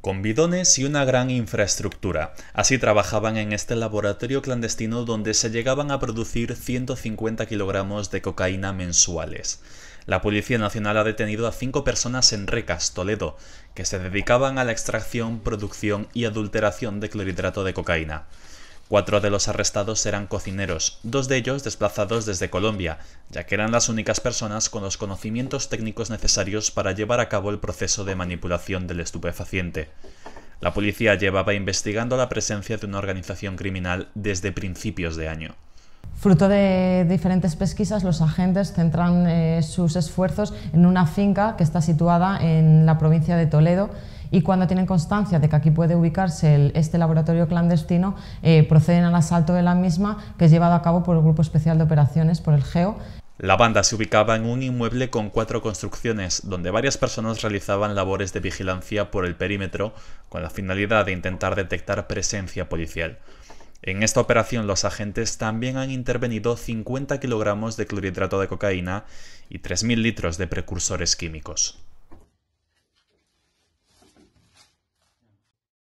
con bidones y una gran infraestructura. Así trabajaban en este laboratorio clandestino donde se llegaban a producir 150 kilogramos de cocaína mensuales. La Policía Nacional ha detenido a cinco personas en Recas, Toledo, que se dedicaban a la extracción, producción y adulteración de clorhidrato de cocaína. Cuatro de los arrestados eran cocineros, dos de ellos desplazados desde Colombia, ya que eran las únicas personas con los conocimientos técnicos necesarios para llevar a cabo el proceso de manipulación del estupefaciente. La policía llevaba investigando la presencia de una organización criminal desde principios de año. Fruto de diferentes pesquisas, los agentes centran eh, sus esfuerzos en una finca que está situada en la provincia de Toledo, y cuando tienen constancia de que aquí puede ubicarse este laboratorio clandestino, eh, proceden al asalto de la misma que es llevado a cabo por el Grupo Especial de Operaciones, por el GEO. La banda se ubicaba en un inmueble con cuatro construcciones, donde varias personas realizaban labores de vigilancia por el perímetro con la finalidad de intentar detectar presencia policial. En esta operación los agentes también han intervenido 50 kilogramos de clorhidrato de cocaína y 3.000 litros de precursores químicos.